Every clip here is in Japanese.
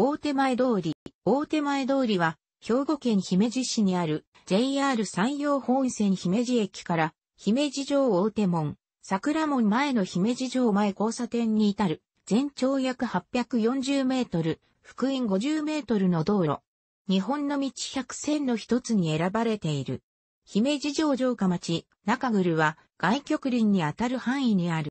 大手前通り。大手前通りは、兵庫県姫路市にある JR 山陽本線姫路駅から姫路城大手門、桜門前の姫路城前交差点に至る全長約840メートル、福音50メートルの道路。日本の道100線の一つに選ばれている。姫路城城下町、中ぐるは外局林にあたる範囲にある。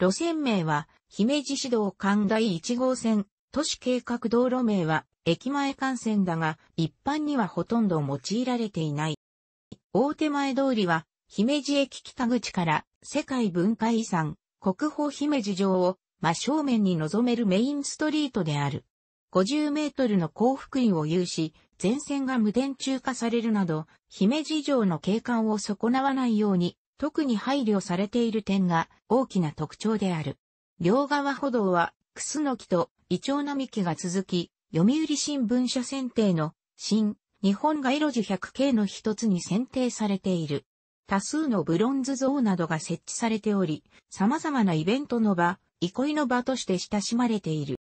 路線名は姫路市道関第1号線都市計画道路名は駅前幹線だが一般にはほとんど用いられていない。大手前通りは姫路駅北口から世界文化遺産国宝姫路城を真正面に望めるメインストリートである。50メートルの幸福院を有し、前線が無電柱化されるなど、姫路城の景観を損なわないように、特に配慮されている点が大きな特徴である。両側歩道は、クスノキとイチョウ並木が続き、読売新聞社選定の新日本街路樹1 0 0系の一つに選定されている。多数のブロンズ像などが設置されており、様々なイベントの場、憩いの場として親しまれている。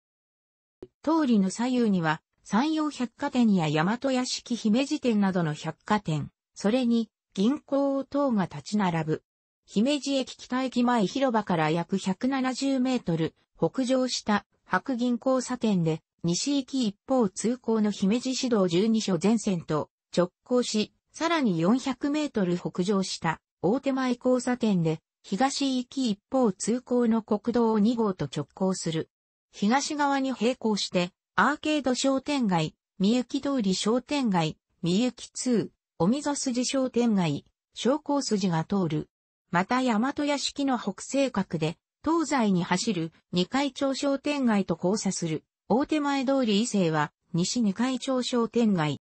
通りの左右には、山陽百貨店や大和屋敷姫路店などの百貨店、それに銀行等が立ち並ぶ。姫路駅北駅前広場から約170メートル北上した白銀交差点で、西行き一方通行の姫路市道12所全線と直行し、さらに400メートル北上した大手前交差点で、東行き一方通行の国道2号と直行する。東側に並行して、アーケード商店街、三行通り商店街、三行通、お溝筋商店街、商工筋が通る。また大和屋敷の北西角で、東西に走る2階町商店街と交差する大手前通り伊勢は西2階町商店街。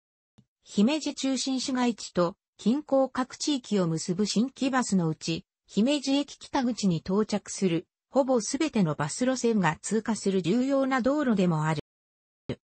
姫路中心市街地と近郊各地域を結ぶ新規バスのうち、姫路駅北口に到着するほぼすべてのバス路線が通過する重要な道路でもある。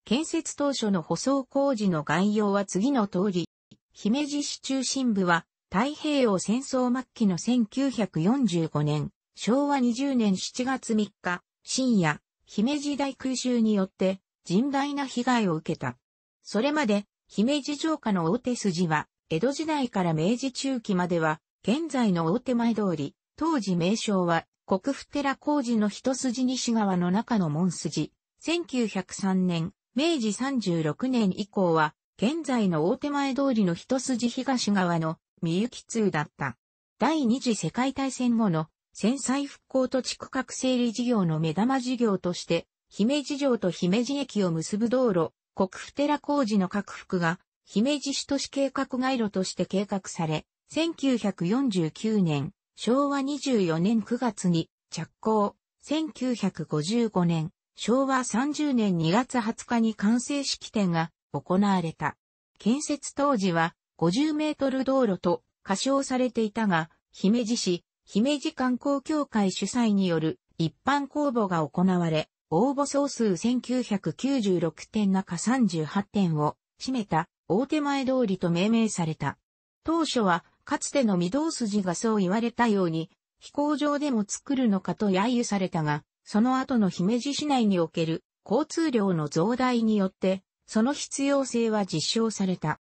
建設当初の舗装工事の概要は次の通り、姫路市中心部は太平洋戦争末期の1945年、昭和20年7月3日、深夜、姫路大空襲によって、甚大な被害を受けた。それまで、姫路城下の大手筋は、江戸時代から明治中期までは、現在の大手前通り、当時名称は、国府寺工事の一筋西側の中の門筋。1903年、明治36年以降は、現在の大手前通りの一筋東側の、三行通だった。第二次世界大戦後の戦災復興と地区核整理事業の目玉事業として、姫路城と姫路駅を結ぶ道路、国府寺工事の拡幅が、姫路市都市計画街路として計画され、1949年、昭和24年9月に着工、1955年、昭和30年2月20日に完成式典が行われた。建設当時は50メートル道路と過小されていたが、姫路市、姫路観光協会主催による一般公募が行われ、応募総数1996点中38点を占めた大手前通りと命名された。当初は、かつての御堂筋がそう言われたように、飛行場でも作るのかと揶揄されたが、その後の姫路市内における交通量の増大によって、その必要性は実証された。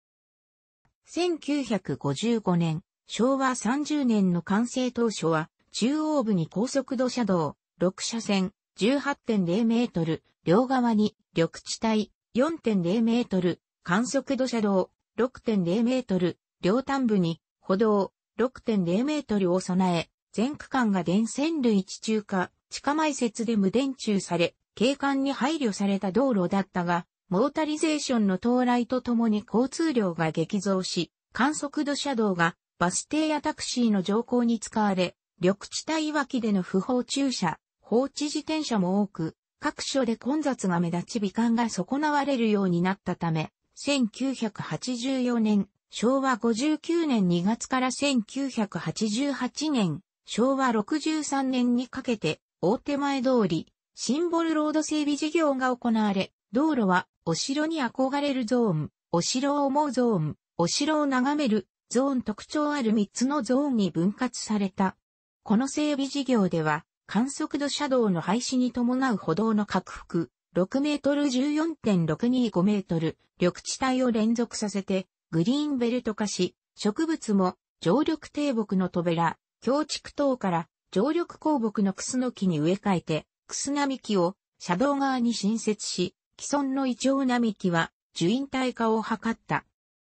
1955年、昭和30年の完成当初は、中央部に高速度車道、6車線、18.0メートル、両側に緑地帯、4.0メートル、観測度車道、6.0メートル、両端部に歩道、6.0メートルを備え、全区間が電線類地中化、地下埋設で無電柱され、景観に配慮された道路だったが、モータリゼーションの到来とともに交通量が激増し、観測度車道がバス停やタクシーの乗降に使われ、緑地帯脇での不法駐車、放置自転車も多く、各所で混雑が目立ち美観が損なわれるようになったため、1984年、昭和59年2月から1988年、昭和63年にかけて、大手前通り、シンボルロード整備事業が行われ、道路は、お城に憧れるゾーン、お城を思うゾーン、お城を眺めるゾーン特徴ある3つのゾーンに分割された。この整備事業では、観測度車道の廃止に伴う歩道の拡幅、6メートル14.625メートル、緑地帯を連続させて、グリーンベルト化し、植物も、常緑低木の扉、ベ強畜等から常緑鉱木のクスノキに植え替えて、クス並木を車道側に新設し、既存のイチョウ並木は樹陰体化を図った。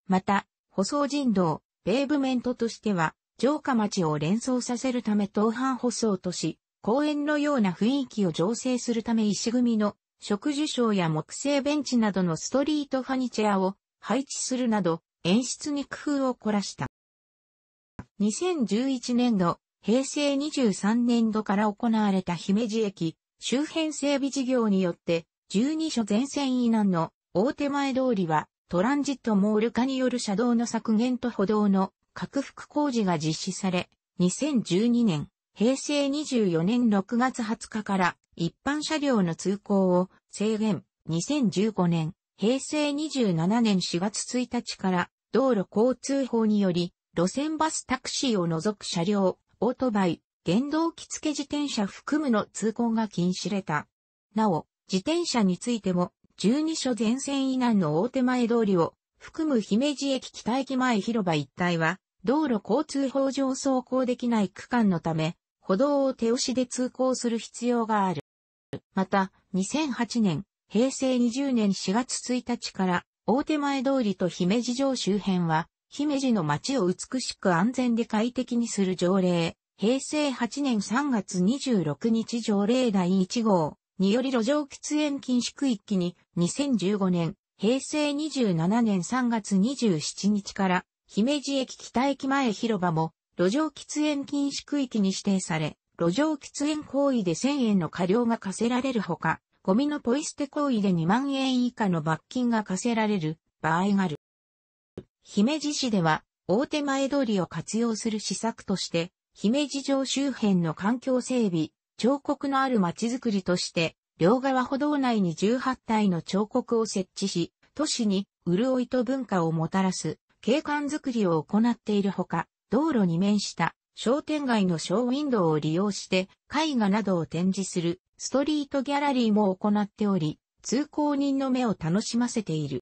また、舗装人道、ペーブメントとしては、城下町を連想させるため東半舗装とし、公園のような雰囲気を醸成するため石組の植樹賞や木製ベンチなどのストリートファニチェアを配置するなど演出に工夫を凝らした。2011年度、平成23年度から行われた姫路駅周辺整備事業によって12所全線以南の大手前通りはトランジットモール化による車道の削減と歩道の拡幅工事が実施され、2012年、平成24年6月20日から一般車両の通行を制限、2015年、平成27年4月1日から道路交通法により、路線バスタクシーを除く車両、オートバイ、原動機付自転車含むの通行が禁止れた。なお、自転車についても、12所前線以南の大手前通りを含む姫路駅北駅前広場一帯は、道路交通法上走行できない区間のため、歩道を手押しで通行する必要がある。また、2008年、平成20年4月1日から、大手前通りと姫路城周辺は、姫路の街を美しく安全で快適にする条例、平成8年3月26日条例第1号、により路上喫煙禁止区域に2015年、平成27年3月27日から姫路駅北駅前広場も路上喫煙禁止区域に指定され、路上喫煙行為で1000円の過料が課せられるほか、ゴミのポイ捨て行為で2万円以下の罰金が課せられる場合がある。姫路市では、大手前通りを活用する施策として、姫路城周辺の環境整備、彫刻のある街づくりとして、両側歩道内に18体の彫刻を設置し、都市に潤いと文化をもたらす景観づくりを行っているほか、道路に面した商店街のショーウィンドウを利用して絵画などを展示するストリートギャラリーも行っており、通行人の目を楽しませている。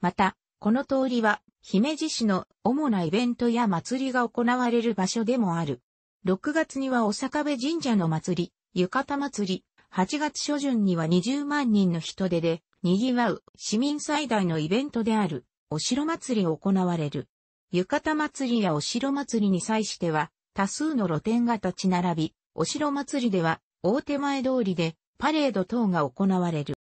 また、この通りは姫路市の主なイベントや祭りが行われる場所でもある。6月には大阪部神社の祭り、浴衣祭り、8月初旬には20万人の人出で、賑わう市民最大のイベントである、お城祭りを行われる。浴衣祭りやお城祭りに際しては、多数の露店が立ち並び、お城祭りでは、大手前通りで、パレード等が行われる。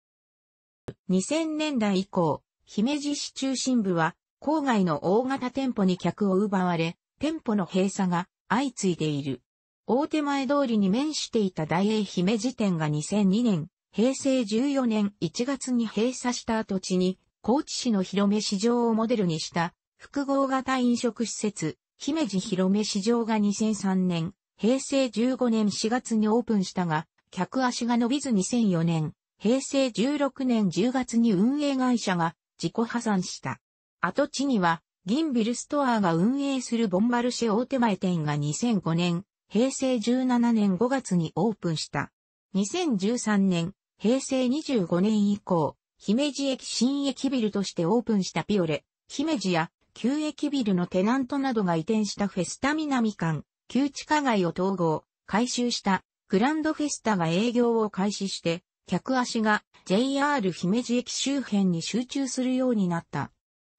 2000年代以降、姫路市中心部は、郊外の大型店舗に客を奪われ、店舗の閉鎖が相次いでいる。大手前通りに面していた大英姫路店が2002年、平成14年1月に閉鎖した跡地に、高知市の広め市場をモデルにした複合型飲食施設、姫路広め市場が2003年、平成15年4月にオープンしたが、客足が伸びず2004年、平成16年10月に運営会社が自己破産した。跡地には銀ビルストアが運営するボンバルシェ大手前店が2005年、平成17年5月にオープンした。2013年、平成25年以降、姫路駅新駅ビルとしてオープンしたピオレ、姫路や旧駅ビルのテナントなどが移転したフェスタ南館、旧地下街を統合、改修したグランドフェスタが営業を開始して、客足が JR 姫路駅周辺に集中するようになった。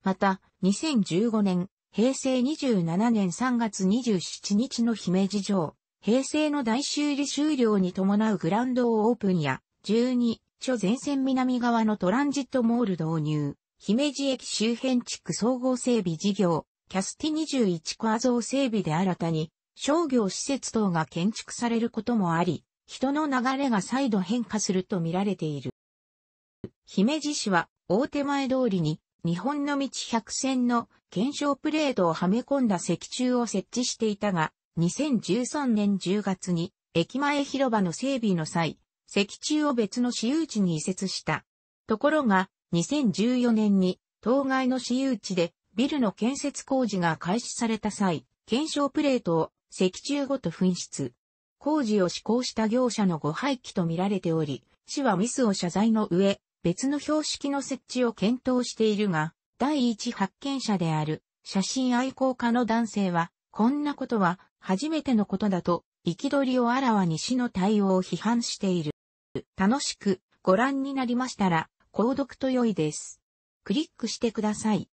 また、2015年、平成27年3月27日の姫路城、平成の大修理終了に伴うグランドオープンや、12、諸前線南側のトランジットモール導入、姫路駅周辺地区総合整備事業、キャスティ21コア像整備で新たに、商業施設等が建築されることもあり、人の流れが再度変化すると見られている。姫路市は大手前通りに日本の道百選の検証プレートをはめ込んだ石柱を設置していたが、2013年10月に駅前広場の整備の際、石柱を別の私有地に移設した。ところが、2014年に当該の私有地でビルの建設工事が開始された際、検証プレートを石柱ごと紛失。工事を施行した業者のご廃棄とみられており、市はミスを謝罪の上、別の標識の設置を検討しているが、第一発見者である写真愛好家の男性は、こんなことは初めてのことだと、憤りをあらわに市の対応を批判している。楽しくご覧になりましたら、購読と良いです。クリックしてください。